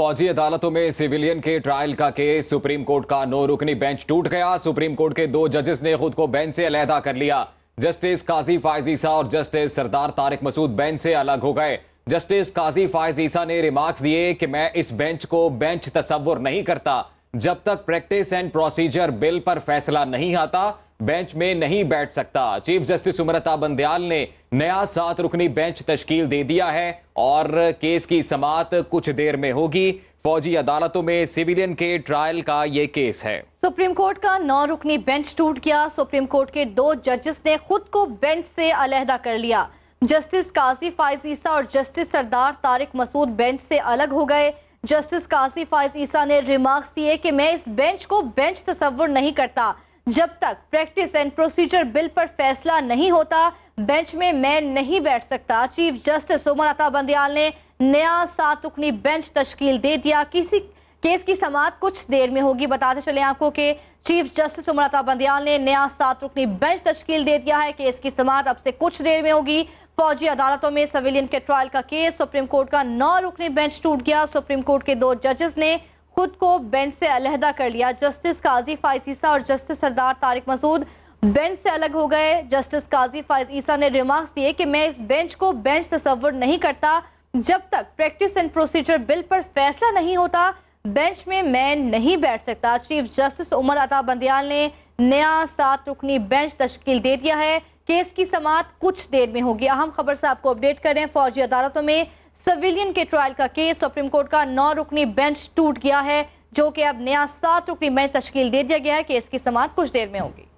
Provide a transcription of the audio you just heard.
फौजी अदालतों में सिविलियन के ट्रायल का केस सुप्रीम कोर्ट का नो रुकनी बेंच टूट गया सुप्रीम कोर्ट के दो जजेस ने खुद को बेंच से अलहदा कर लिया जस्टिस काजी फायज ईसा और जस्टिस सरदार तारिक मसूद बेंच से अलग हो गए जस्टिस काजी फायज ईसा ने रिमार्क्स दिए कि मैं इस बेंच को बेंच तस्वुर नहीं करता जब तक प्रैक्टिस एंड प्रोसीजर बिल पर फैसला नहीं आता बेंच में नहीं बैठ सकता चीफ जस्टिस उमरता बंदयाल ने नया सात रुकनी बेंच तश्कील दे दिया है और केस की समात कुछ देर में होगी फौजी अदालतों में सिविलियन के ट्रायल का ये केस है सुप्रीम कोर्ट का नौ रुकनी बेंच टूट गया सुप्रीम कोर्ट के दो जजेस ने खुद को बेंच से अलहदा कर लिया जस्टिस काजी फायज ईसा और जस्टिस सरदार तारिक मसूद बेंच से अलग हो गए जस्टिस काजी फायज ईसा ने रिमार्क्स दिए कि मैं इस बेंच को बेंच तस्वर नहीं करता जब तक प्रैक्टिस एंड प्रोसीजर बिल पर फैसला नहीं होता बेंच में मैं नहीं बैठ सकता चीफ जस्टिस सोमनाथा बंदियाल ने नया सात बेंच तश्कील दे दिया किसी केस की समाप्त कुछ देर में होगी बताते चले आपको कि चीफ जस्टिस उमरता बंदियाल ने नया सात रुकनी बेंच तश्कील दे दिया है केस की समाप्त अब से कुछ देर में होगी फौजी अदालतों में सिविलियन के ट्रायल का केस सुप्रीम कोर्ट का नौ रुकनी बेंच टूट गया सुप्रीम कोर्ट के दो जजेस ने खुद को बेंच से अलहदा कर लिया जस्टिस काजी फायज ईसा और जस्टिस सरदार तारिक मसूद बेंच से अलग हो गए जस्टिस काजी फायज ईसा ने रिमार्क्स दिए कि मैं इस बेंच को बेंच तस्वर नहीं करता जब तक प्रैक्टिस एंड प्रोसीजर बिल पर फैसला नहीं होता बेंच में मैं नहीं बैठ सकता चीफ जस्टिस उमर अता बंदियाल ने नया सात रुकनी बेंच तश्कील दे दिया है केस की समात कुछ देर में होगी अहम खबर से आपको अपडेट करें फौजी अदालतों में सिविलियन के ट्रायल का केस सुप्रीम कोर्ट का नौ रुकनी बेंच टूट गया है जो कि अब नया सात रुकनी बेंच तश्कील दे दिया गया है केस की समाप्त कुछ देर में होगी